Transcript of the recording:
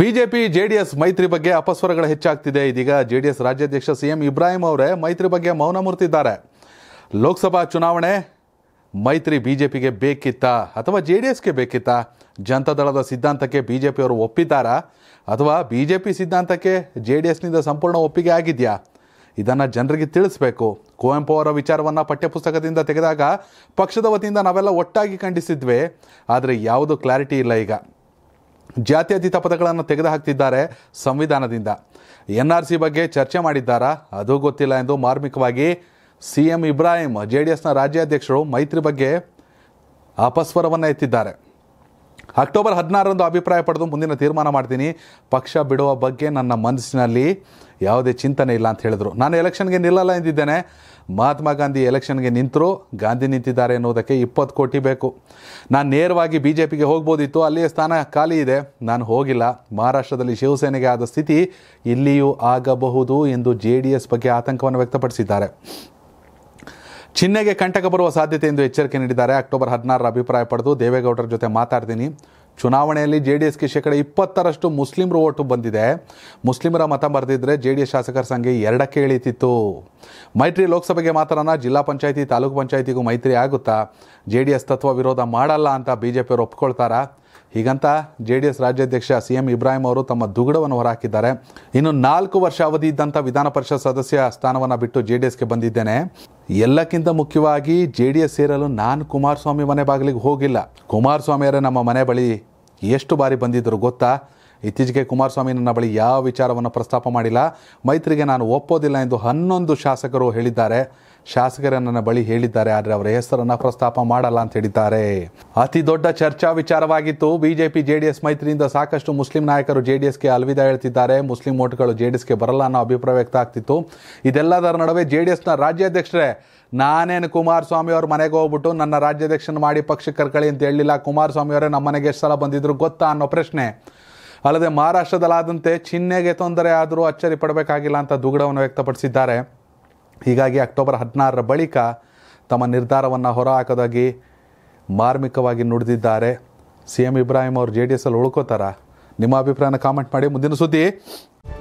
BJP JDS ಮೈತ್ರಿ ಬಗ್ಗೆ ಅಪಸ್ವರಗಳು ಹೆಚ್ಚಾಗ್ತಿದೆ ಇದೀಗ ಜೆಡಿಎಸ್ ರಾಜ್ಯಾಧ್ಯಕ್ಷ ಸಿಎಂ ಇಬ್ರಾಹಿಂ ಅವರೇ ಮೈತ್ರಿ ಬಗ್ಗೆ ಮೌನ ಮುರ್ತಿದ್ದಾರೆ ಲೋಕಸಭಾ ಚುನಾವಣೆ ಮೈತ್ರಿ ಪಿಗೆ ಬೇಕಿತ್ತಾ ಅಥವಾ ಜೆ ಡಿ ಎಸ್ಗೆ ಬೇಕಿತ್ತಾ ಜನತಾದಳದ ಸಿದ್ಧಾಂತಕ್ಕೆ ಬಿ ಜೆ ಪಿಯವರು ಒಪ್ಪಿದ್ದಾರಾ ಅಥವಾ ಬಿ ಜೆ ಪಿ ಸಿದ್ಧಾಂತಕ್ಕೆ ಜೆ ಡಿ ಎಸ್ನಿಂದ ಸಂಪೂರ್ಣ ಒಪ್ಪಿಗೆ ಆಗಿದೆಯಾ ಇದನ್ನು ಜನರಿಗೆ ತಿಳಿಸಬೇಕು ಕುವೆಂಪು ಅವರ ವಿಚಾರವನ್ನು ಪಠ್ಯಪುಸ್ತಕದಿಂದ ತೆಗೆದಾಗ ಪಕ್ಷದ ವತಿಯಿಂದ ನಾವೆಲ್ಲ ಒಟ್ಟಾಗಿ ಖಂಡಿಸಿದ್ವಿ ಆದರೆ ಯಾವುದು ಕ್ಲಾರಿಟಿ ಇಲ್ಲ ಈಗ ಜಾತ್ಯತೀತ ಪದಗಳನ್ನು ತೆಗೆದುಹಾಕ್ತಿದ್ದಾರೆ ಸಂವಿಧಾನದಿಂದ ಎನ್ ಆರ್ ಸಿ ಬಗ್ಗೆ ಚರ್ಚೆ ಮಾಡಿದ್ದಾರಾ ಅದು ಗೊತ್ತಿಲ್ಲ ಎಂದು ಮಾರ್ಮಿಕವಾಗಿ C M Ibrahim J D ಎಸ್ನ ರಾಜ್ಯಾಧ್ಯಕ್ಷರು ಮೈತ್ರಿ ಬಗ್ಗೆ ಅಪಸ್ವರವನ್ನು ಎತ್ತಿದ್ದಾರೆ ಅಕ್ಟೋಬರ್ ಹದಿನಾರರಂದು ಅಭಿಪ್ರಾಯ ಪಡೆದು ಮುಂದಿನ ತೀರ್ಮಾನ ಮಾಡ್ತೀನಿ ಪಕ್ಷ ಬಿಡುವ ಬಗ್ಗೆ ನನ್ನ ಮನಸ್ಸಿನಲ್ಲಿ ಯಾವುದೇ ಚಿಂತನೆ ಇಲ್ಲ ಅಂತ ಹೇಳಿದರು ನಾನು ಎಲೆಕ್ಷನ್ಗೆ ನಿಲ್ಲಲ್ಲ ಎಂದಿದ್ದೇನೆ ಮಹಾತ್ಮ ಗಾಂಧಿ ಎಲೆಕ್ಷನ್ಗೆ ನಿಂತರು ಗಾಂಧಿ ನಿಂತಿದ್ದಾರೆ ಎನ್ನುವುದಕ್ಕೆ ಇಪ್ಪತ್ತು ಕೋಟಿ ಬೇಕು ನಾನು ನೇರವಾಗಿ ಬಿ ಜೆ ಪಿಗೆ ಹೋಗ್ಬೋದಿತ್ತು ಅಲ್ಲಿಯ ಸ್ಥಾನ ಖಾಲಿ ಇದೆ ನಾನು ಹೋಗಿಲ್ಲ ಮಹಾರಾಷ್ಟ್ರದಲ್ಲಿ ಶಿವಸೇನೆಗೆ ಆದ ಸ್ಥಿತಿ ಇಲ್ಲಿಯೂ ಆಗಬಹುದು ಎಂದು ಜೆ ಡಿ ಎಸ್ ಬಗ್ಗೆ ಆತಂಕವನ್ನು ವ್ಯಕ್ತಪಡಿಸಿದ್ದಾರೆ ಚಿಹ್ನೆಗೆ ಕಂಟಕ ಬರುವ ಸಾಧ್ಯತೆ ಎಂದು ಎಚ್ಚರಿಕೆ ನೀಡಿದ್ದಾರೆ ಅಕ್ಟೋಬರ್ ಹದಿನಾರರ ಅಭಿಪ್ರಾಯ ಪಡೆದು ದೇವೇಗೌಡರ ಜೊತೆ ಮಾತಾಡ್ತೀನಿ ಚುನಾವಣೆಯಲ್ಲಿ ಜೆ ಡಿ ಎಸ್ಗೆ ಶೇಕಡ ಇಪ್ಪತ್ತರಷ್ಟು ಮುಸ್ಲಿಮರು ಓಟು ಬಂದಿದೆ ಮುಸ್ಲಿಮರ ಮತ ಬರೆದಿದ್ದರೆ ಜೆ ಡಿ ಎಸ್ ಶಾಸಕರ ಸಂಘ ಎರಡಕ್ಕೆ ಇಳಿತಿತ್ತು ಮೈತ್ರಿ ಲೋಕಸಭೆಗೆ ಮಾತ್ರನ ಜಿಲ್ಲಾ ಪಂಚಾಯಿತಿ ತಾಲೂಕು ಪಂಚಾಯಿತಿಗೂ ಮೈತ್ರಿ ಆಗುತ್ತಾ ಜೆ ಡಿ ಎಸ್ ತತ್ವ ವಿರೋಧ ಮಾಡಲ್ಲ ಅಂತ ಬಿ ಜೆ ಪಿಯವರು ಒಪ್ಕೊಳ್ತಾರಾ ಹೀಗಂತ ಜೆ ಡಿ ಎಸ್ ರಾಜ್ಯಾಧ್ಯಕ್ಷ ಸಿ ಎಂ ಇಬ್ರಾಹಿಂ ಅವರು ತಮ್ಮ ದುಗುಡವನ್ನು ಹೊರಹಾಕಿದ್ದಾರೆ ಇನ್ನು ನಾಲ್ಕು ವರ್ಷ ಅವಧಿ ಇದ್ದಂಥ ವಿಧಾನ ಪರಿಷತ್ ಸದಸ್ಯ ಸ್ಥಾನವನ್ನು ಬಿಟ್ಟು ಜೆ ಡಿ ಎಸ್ಗೆ ಬಂದಿದ್ದೇನೆ ಎಲ್ಲಕ್ಕಿಂತ ಮುಖ್ಯವಾಗಿ ಜೆ ಡಿ ಎಸ್ ಸೇರಲು ನಾನು ಕುಮಾರಸ್ವಾಮಿ ಮನೆ ಬಾಗಿಲಿಗೆ ಹೋಗಿಲ್ಲ ಕುಮಾರಸ್ವಾಮಿಯರೇ ನಮ್ಮ ಮನೆ ಬಳಿ ಎಷ್ಟು ಬಾರಿ ಬಂದಿದ್ದರು ಗೊತ್ತಾ ಇತ್ತೀಚೆಗೆ ಕುಮಾರಸ್ವಾಮಿ ನನ್ನ ಬಳಿ ಯಾವ ವಿಚಾರವನ್ನು ಪ್ರಸ್ತಾಪ ಮಾಡಿಲ್ಲ ಮೈತ್ರಿಗೆ ನಾನು ಒಪ್ಪೋದಿಲ್ಲ ಎಂದು ಹನ್ನೊಂದು ಶಾಸಕರು ಹೇಳಿದ್ದಾರೆ ಶಾಸಕರೇ ನನ್ನ ಬಳಿ ಹೇಳಿದ್ದಾರೆ ಆದರೆ ಅವರ ಹೆಸರನ್ನು ಪ್ರಸ್ತಾಪ ಮಾಡಲ್ಲ ಅಂತ ಹೇಳಿದ್ದಾರೆ ಅತಿ ದೊಡ್ಡ ಚರ್ಚಾ ವಿಚಾರವಾಗಿತ್ತು ಬಿಜೆಪಿ ಜೆಡಿಎಸ್ ಮೈತ್ರಿಯಿಂದ ಸಾಕಷ್ಟು ಮುಸ್ಲಿಂ ನಾಯಕರು ಜೆಡಿಎಸ್ಗೆ ಅಲ್ವಿದಾ ಹೇಳ್ತಿದ್ದಾರೆ ಮುಸ್ಲಿಂ ಓಟ್ಗಳು ಎಸ್ಗೆ ಬರಲ್ಲ ಅನ್ನೋ ಅಭಿಪ್ರಾಯ ವ್ಯಕ್ತ ಆಗ್ತಿತ್ತು ಇದೆಲ್ಲದರ ನಡುವೆ ಎಸ್ನ ರಾಜ್ಯಾಧ್ಯಕ್ಷರೇ ನಾನೇನು ಕುಮಾರಸ್ವಾಮಿ ಅವ್ರ ಮನೆಗೆ ಹೋಗ್ಬಿಟ್ಟು ನನ್ನ ರಾಜ್ಯಾಧ್ಯಕ್ಷನ ಮಾಡಿ ಪಕ್ಷಕ್ಕೆ ಕರ್ಕಳಿ ಅಂತ ಹೇಳಿಲ್ಲ ಕುಮಾರಸ್ವಾಮಿ ಅವರೇ ನಮ್ಮ ಮನೆಗೆ ಎಷ್ಟು ಸಲ ಬಂದಿದ್ರು ಗೊತ್ತಾ ಅನ್ನೋ ಪ್ರಶ್ನೆ ಅಲ್ಲದೆ ಮಹಾರಾಷ್ಟ್ರದಲ್ಲಾದಂತೆ ಚಿಹ್ನೆಗೆ ತೊಂದರೆ ಆದರೂ ಅಚ್ಚರಿ ಪಡಬೇಕಾಗಿಲ್ಲ ಅಂತ ದುಗುಡವನ್ನು ವ್ಯಕ್ತಪಡಿಸಿದ್ದಾರೆ ಹೀಗಾಗಿ ಅಕ್ಟೋಬರ್ ಹದಿನಾರರ ಬಳಿಕ ತಮ್ಮ ನಿರ್ಧಾರವನ್ನು ಹೊರಹಾಕೋದಾಗಿ ಮಾರ್ಮಿಕವಾಗಿ ನುಡಿದಿದ್ದಾರೆ ಸಿ ಎಂ ಇಬ್ರಾಹಿಂ ಅವರು ಜೆ ಡಿ ಎಸ್ಸಲ್ಲಿ ಉಳ್ಕೋತಾರ ನಿಮ್ಮ ಅಭಿಪ್ರಾಯನ ಕಾಮೆಂಟ್ ಮಾಡಿ ಮುಂದಿನ ಸುದ್ದಿ